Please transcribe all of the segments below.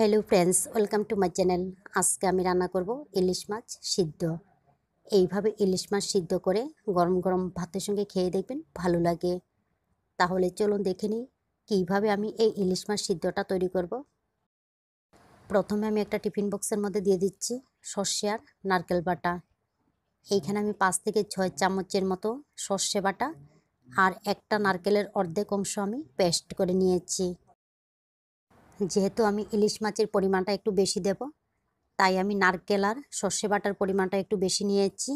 hello friends welcome to my channel আজকে আমি রান্না করব ইলিশ মাছ সিদ্ধ এইভাবে ইলিশ মাছ সিদ্ধ করে গরম গরম ভাতের সঙ্গে খেয়ে দেখবেন ভালো লাগে তাহলে চলুন দেখে নিই কীভাবে আমি এই ইলিশ মাছ সিদ্ধটা তৈরি করব প্রথমে আমি একটা টিফিন বক্সের মধ্যে দিয়ে দিচ্ছি সর্ষে আর নারকেল বাটা এইখানে আমি পাঁচ থেকে ছয় চামচের মতো সর্ষে বাটা আর একটা নারকেলের অর্ধেক অংশ আমি পেস্ট করে নিয়েছি যেহেতু আমি ইলিশ মাছের পরিমাণটা একটু বেশি দেব তাই আমি নারকেল আর সর্ষে বাটার পরিমাণটা একটু বেশি নিয়েছি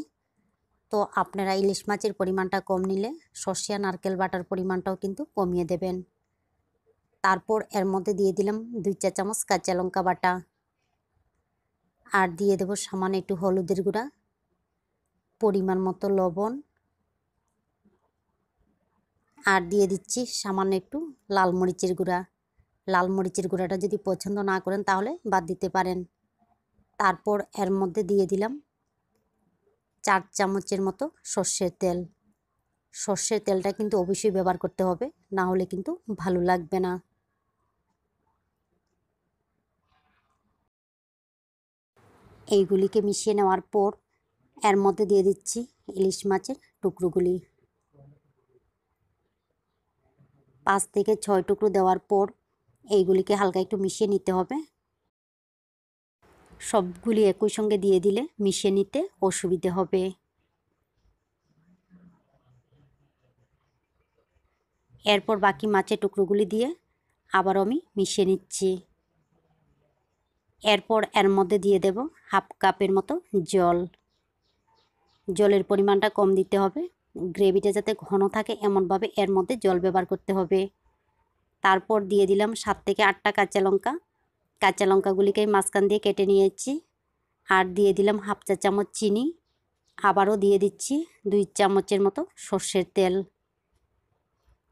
তো আপনারা ইলিশ মাছের পরিমাণটা কম নিলে সর্ষে আর নারকেল বাটার পরিমাণটাও কিন্তু কমিয়ে দেবেন তারপর এর মধ্যে দিয়ে দিলাম দুই চা চামচ কাঁচা লঙ্কা বাটা আর দিয়ে দেব সামান্য একটু হলুদের গুঁড়া পরিমাণ মতো লবণ আর দিয়ে দিচ্ছি সামান্য একটু লাল মরিচের গুঁড়া লাল মরিচের গুঁড়াটা যদি পছন্দ না করেন তাহলে বাদ দিতে পারেন তারপর এর মধ্যে দিয়ে দিলাম চার চামচের মতো সর্ষের তেল সর্ষের তেলটা কিন্তু অবশ্যই ব্যবহার করতে হবে না হলে কিন্তু ভালো লাগবে না এইগুলিকে মিশিয়ে নেওয়ার পর এর মধ্যে দিয়ে দিচ্ছি ইলিশ মাছের টুকরোগুলি পাঁচ থেকে ছয় টুকরো দেওয়ার পর এইগুলিকে হালকা একটু মিশিয়ে নিতে হবে সবগুলি একই সঙ্গে দিয়ে দিলে মিশিয়ে নিতে অসুবিধে হবে এরপর বাকি মাছের টুকরোগুলি দিয়ে আবার আমি মিশিয়ে নিচ্ছি এরপর এর মধ্যে দিয়ে দেব হাফ কাপের মতো জল জলের পরিমাণটা কম দিতে হবে গ্রেভিটা যাতে ঘন থাকে এমনভাবে এর মধ্যে জল ব্যবহার করতে হবে তারপর দিয়ে দিলাম সাত থেকে আটটা কাঁচা লঙ্কা কাঁচা লঙ্কাগুলিকে মাঝখান দিয়ে কেটে নিয়েছি আর দিয়ে দিলাম হাফ চা চামচ চিনি আবারও দিয়ে দিচ্ছি দুই চামচের মতো সর্ষের তেল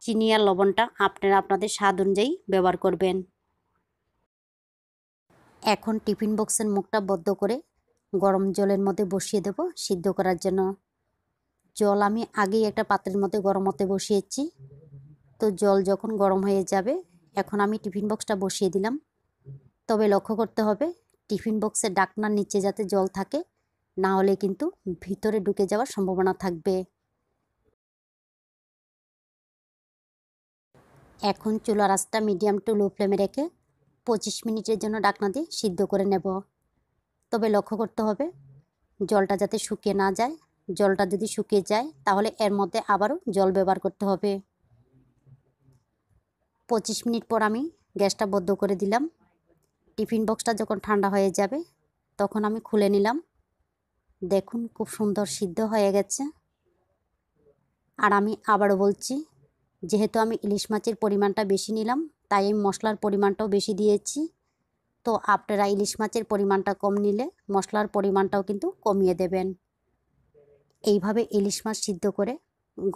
চিনি আর লবণটা আপনারা আপনাদের স্বাদ অনুযায়ী ব্যবহার করবেন এখন টিফিন বক্সের মুখটা বদ্ধ করে গরম জলের মধ্যে বসিয়ে দেব সিদ্ধ করার জন্য জল আমি আগেই একটা পাত্রের মধ্যে গরম হতে বসিয়েছি তো জল যখন গরম হয়ে যাবে এখন আমি টিফিন বক্সটা বসিয়ে দিলাম তবে লক্ষ্য করতে হবে টিফিন বক্সের ডাকনার নিচে যাতে জল থাকে না হলে কিন্তু ভিতরে ঢুকে যাওয়ার সম্ভাবনা থাকবে এখন চুলার রাস্তা মিডিয়াম টু লো ফ্লেমে রেখে পঁচিশ মিনিটের জন্য ডাকনা দিয়ে সিদ্ধ করে নেব তবে লক্ষ্য করতে হবে জলটা যাতে শুকিয়ে না যায় জলটা যদি শুকিয়ে যায় তাহলে এর মধ্যে আবারও জল ব্যবহার করতে হবে পঁচিশ মিনিট পর আমি গ্যাসটা বদ্ধ করে দিলাম টিফিন বক্সটা যখন ঠান্ডা হয়ে যাবে তখন আমি খুলে নিলাম দেখুন খুব সুন্দর সিদ্ধ হয়ে গেছে আর আমি আবারও বলছি যেহেতু আমি ইলিশ মাছের পরিমাণটা বেশি নিলাম তাই আমি মশলার পরিমাণটাও বেশি দিয়েছি তো আপনারা ইলিশ মাছের পরিমাণটা কম নিলে মশলার পরিমাণটাও কিন্তু কমিয়ে দেবেন এইভাবে ইলিশ মাছ সিদ্ধ করে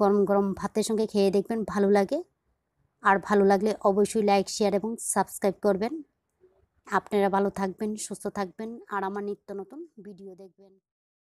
গরম গরম ভাতের সঙ্গে খেয়ে দেখবেন ভালো লাগে আর ভালো লাগলে অবশ্যই লাইক শেয়ার এবং সাবস্ক্রাইব করবেন আপনারা ভালো থাকবেন সুস্থ থাকবেন আর আমার নিত্য নতুন ভিডিও দেখবেন